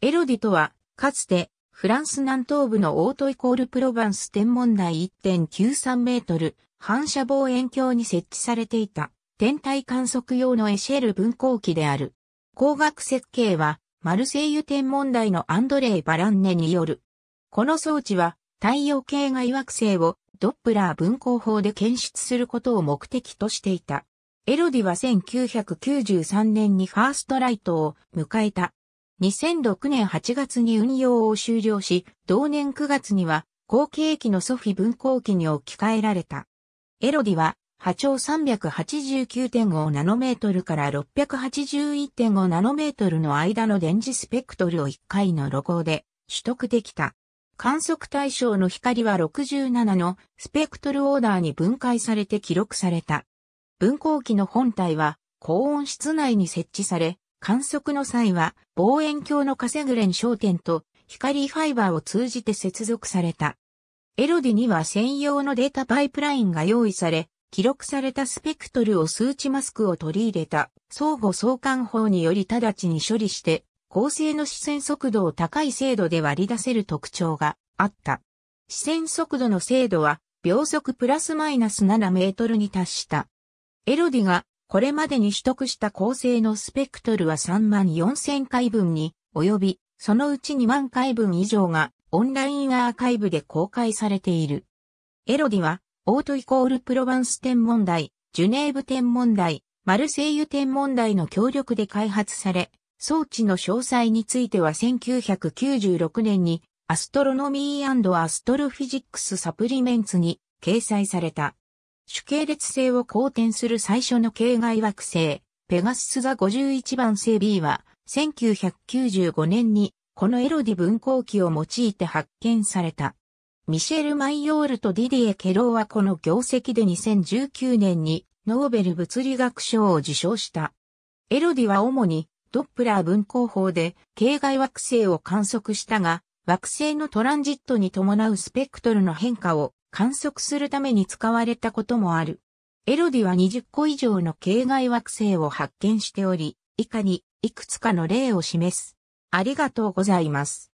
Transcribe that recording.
エロディとは、かつて、フランス南東部のオートイコールプロヴァンス天文台1.93メートル、反射望遠鏡に設置されていた、天体観測用のエシェル分光器である。光学設計は、マルセイユ天文台のアンドレイ・バランネによる。この装置は、太陽系外惑星をドップラー分光法で検出することを目的としていた。エロディは1993年にファーストライトを迎えた2006年8月に運用を終了し、同年9月には後継機のソフィ分光機に置き換えられた。エロディは波長389.5ナノメートルから681.5ナノメートルの間の電磁スペクトルを1回のロゴで取得できた。観測対象の光は67のスペクトルオーダーに分解されて記録された。分光機の本体は高温室内に設置され、観測の際は望遠鏡のカセグレン焦点と光ファイバーを通じて接続された。エロディには専用のデータパイプラインが用意され、記録されたスペクトルを数値マスクを取り入れた相互相関法により直ちに処理して合成の視線速度を高い精度で割り出せる特徴があった。視線速度の精度は秒速プラスマイナス7メートルに達した。エロディがこれまでに取得した構成のスペクトルは3万4000回分に及び、そのうち2万回分以上がオンラインアーカイブで公開されている。エロディは、オートイコールプロバンス天文台、ジュネーブ天文台、マルセイユ天文台の協力で開発され、装置の詳細については1996年にアストロノミーアストロフィジックスサプリメンツに掲載された。主系列性を好転する最初の系外惑星、ペガスス座51番星 B は、1995年に、このエロディ分光器を用いて発見された。ミシェル・マイオールとディディエ・ケローはこの業績で2019年にノーベル物理学賞を受賞した。エロディは主にドップラー分光法で系外惑星を観測したが、惑星のトランジットに伴うスペクトルの変化を観測するために使われたこともある。エロディは20個以上の系外惑星を発見しており、以下にいくつかの例を示す。ありがとうございます。